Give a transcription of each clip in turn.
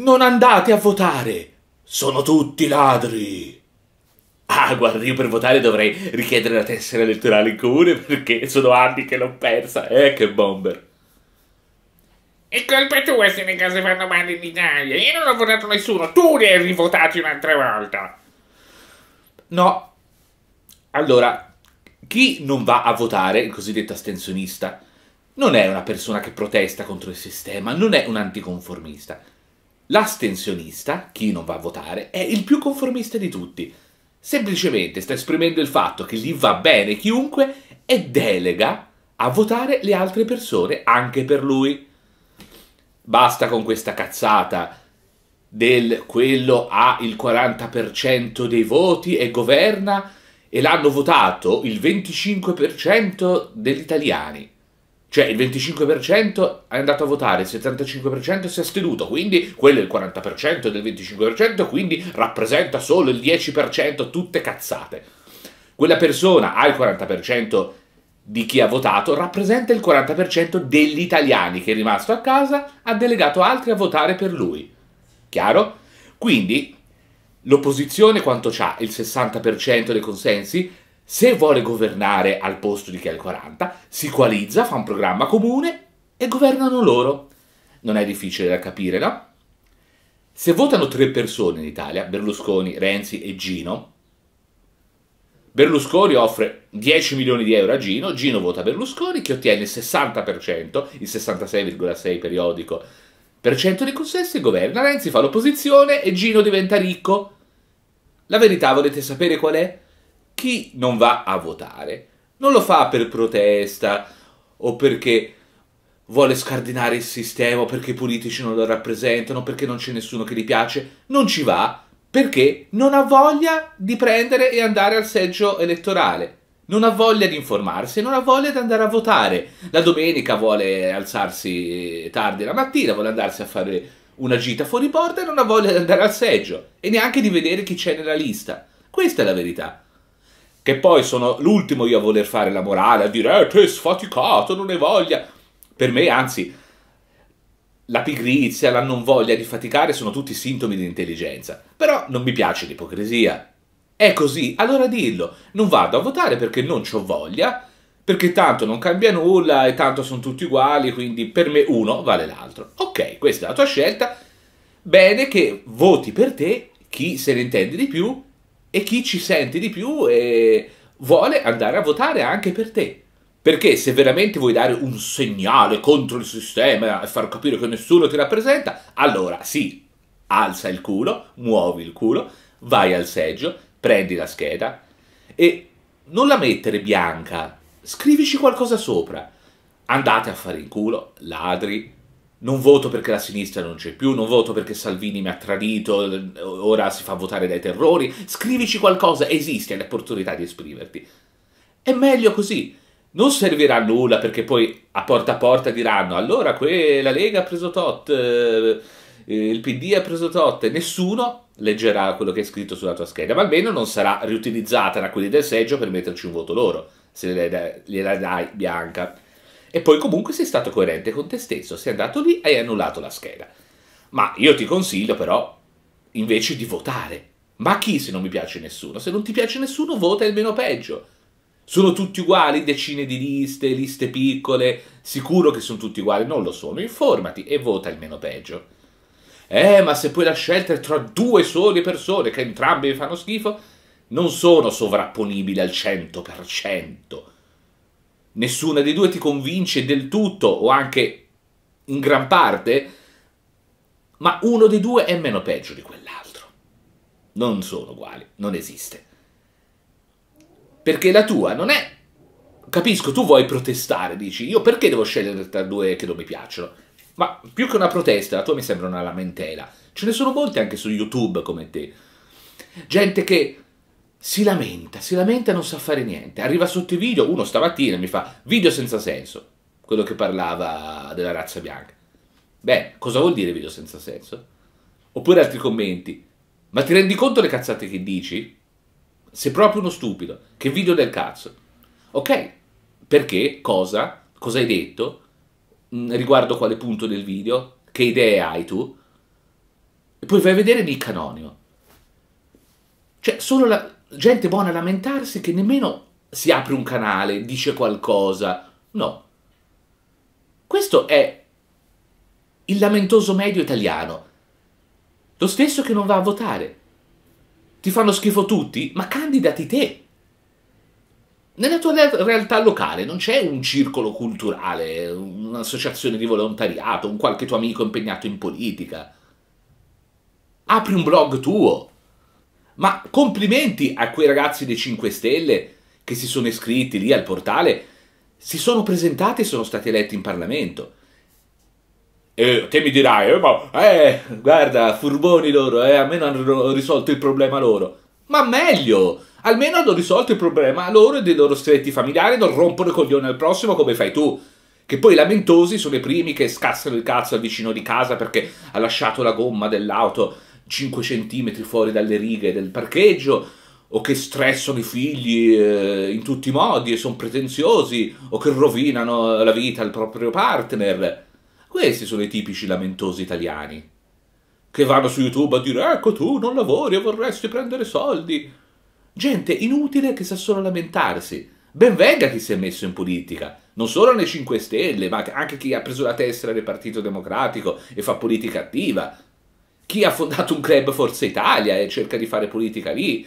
Non andate a votare! Sono tutti ladri! Ah, guarda, io per votare dovrei richiedere la tessera elettorale in comune perché sono anni che l'ho persa. Eh, che bomber. È colpa tua se le case vanno male in Italia. Io non ho votato nessuno, tu li hai rivotati un'altra volta. No. Allora, chi non va a votare, il cosiddetto astensionista, non è una persona che protesta contro il sistema, non è un anticonformista L'astensionista, chi non va a votare, è il più conformista di tutti. Semplicemente sta esprimendo il fatto che gli va bene chiunque e delega a votare le altre persone anche per lui. Basta con questa cazzata del quello ha il 40% dei voti e governa e l'hanno votato il 25% degli italiani. Cioè il 25% è andato a votare, il 75% si è astenuto, quindi quello è il 40% del 25%, quindi rappresenta solo il 10%, tutte cazzate. Quella persona ha il 40% di chi ha votato, rappresenta il 40% degli italiani che è rimasto a casa, ha delegato altri a votare per lui. Chiaro? Quindi l'opposizione quanto ha? Il 60% dei consensi? se vuole governare al posto di chi ha il 40, si coalizza, fa un programma comune e governano loro. Non è difficile da capire, no? Se votano tre persone in Italia, Berlusconi, Renzi e Gino, Berlusconi offre 10 milioni di euro a Gino, Gino vota Berlusconi che ottiene il 60%, il 66,6 periodico per cento dei consensi e governa. Renzi fa l'opposizione e Gino diventa ricco. La verità volete sapere qual è? chi non va a votare non lo fa per protesta o perché vuole scardinare il sistema, o perché i politici non lo rappresentano, perché non c'è nessuno che gli piace, non ci va perché non ha voglia di prendere e andare al seggio elettorale. Non ha voglia di informarsi, non ha voglia di andare a votare. La domenica vuole alzarsi tardi la mattina, vuole andarsi a fare una gita fuori porta e non ha voglia di andare al seggio e neanche di vedere chi c'è nella lista. Questa è la verità che poi sono l'ultimo io a voler fare la morale, a dire eh, te sfaticato, non hai voglia. Per me, anzi, la pigrizia, la non voglia di faticare sono tutti sintomi di intelligenza. Però non mi piace l'ipocrisia. È così, allora dillo. Non vado a votare perché non ho voglia, perché tanto non cambia nulla e tanto sono tutti uguali, quindi per me uno vale l'altro. Ok, questa è la tua scelta. Bene che voti per te chi se ne intende di più e chi ci sente di più e eh, vuole andare a votare anche per te. Perché se veramente vuoi dare un segnale contro il sistema e far capire che nessuno ti rappresenta, allora sì, alza il culo, muovi il culo, vai al seggio, prendi la scheda e non la mettere bianca, scrivici qualcosa sopra. Andate a fare in culo, ladri, non voto perché la sinistra non c'è più, non voto perché Salvini mi ha tradito, ora si fa votare dai terrori, scrivici qualcosa, esiste l'opportunità di esprimerti. È meglio così. Non servirà a nulla perché poi a porta a porta diranno allora la Lega ha preso tot, eh, il PD ha preso tot, nessuno leggerà quello che è scritto sulla tua scheda, ma almeno non sarà riutilizzata da quelli del seggio per metterci un voto loro, se gliela dai bianca e poi comunque sei stato coerente con te stesso, sei andato lì e hai annullato la scheda. Ma io ti consiglio però invece di votare. Ma chi se non mi piace nessuno? Se non ti piace nessuno vota il meno peggio. Sono tutti uguali, decine di liste, liste piccole, sicuro che sono tutti uguali, non lo sono, informati e vota il meno peggio. Eh, ma se poi la scelta è tra due sole persone che entrambe mi fanno schifo, non sono sovrapponibili al 100% nessuna dei due ti convince del tutto o anche in gran parte, ma uno dei due è meno peggio di quell'altro. Non sono uguali, non esiste. Perché la tua non è... Capisco, tu vuoi protestare, dici, io perché devo scegliere tra due che non mi piacciono? Ma più che una protesta, la tua mi sembra una lamentela. Ce ne sono molte anche su YouTube come te. Gente che si lamenta, si lamenta e non sa fare niente. Arriva sotto i video, uno stamattina mi fa video senza senso, quello che parlava della razza bianca. Beh, cosa vuol dire video senza senso? Oppure altri commenti. Ma ti rendi conto le cazzate che dici? Sei proprio uno stupido. Che video del cazzo. Ok, perché? Cosa? Cosa hai detto? Mm, riguardo quale punto del video? Che idee hai tu? E poi vai a vedere Nick Canonio. Cioè, solo la, gente buona a lamentarsi che nemmeno si apre un canale, dice qualcosa. No. Questo è il lamentoso medio italiano. Lo stesso che non va a votare. Ti fanno schifo tutti, ma candidati te. Nella tua realtà locale non c'è un circolo culturale, un'associazione di volontariato, un qualche tuo amico impegnato in politica. Apri un blog tuo, ma complimenti a quei ragazzi dei 5 Stelle che si sono iscritti lì al portale, si sono presentati e sono stati eletti in Parlamento. E te mi dirai, eh, ma, eh, guarda, furboni loro, eh, almeno hanno risolto il problema loro. Ma meglio, almeno hanno risolto il problema loro e dei loro stretti familiari, non rompono i coglioni al prossimo come fai tu. Che poi i lamentosi sono i primi che scassano il cazzo al vicino di casa perché ha lasciato la gomma dell'auto 5 cm fuori dalle righe del parcheggio, o che stressano i figli eh, in tutti i modi e sono pretenziosi, o che rovinano la vita al proprio partner. Questi sono i tipici lamentosi italiani, che vanno su YouTube a dire «Ecco tu, non lavori e vorresti prendere soldi». Gente inutile che sa solo lamentarsi. Ben venga chi si è messo in politica, non solo nei 5 Stelle, ma anche chi ha preso la tessera del Partito Democratico e fa politica attiva, chi ha fondato un club Forza Italia e cerca di fare politica lì,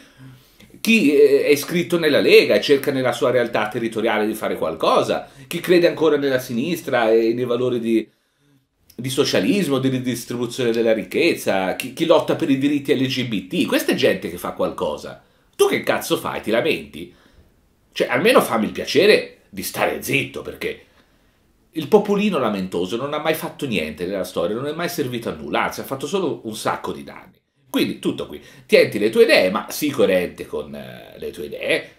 chi eh, è iscritto nella Lega e cerca nella sua realtà territoriale di fare qualcosa, chi crede ancora nella sinistra e nei valori di, di socialismo, di ridistribuzione della ricchezza, chi, chi, lotta per i diritti LGBT, questa è gente che fa qualcosa. Tu che cazzo fai? Ti lamenti? Cioè, almeno fammi il piacere di stare zitto perché il popolino lamentoso non ha mai fatto niente nella storia, non è mai servito a nulla, anzi ha fatto solo un sacco di danni. Quindi tutto qui, tienti le tue idee, ma sii coerente con eh, le tue idee,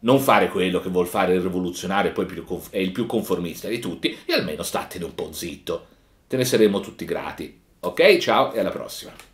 non fare quello che vuol fare il rivoluzionario e poi è il più conformista di tutti, e almeno statene un po' zitto. Te ne saremo tutti grati. Ok, ciao e alla prossima.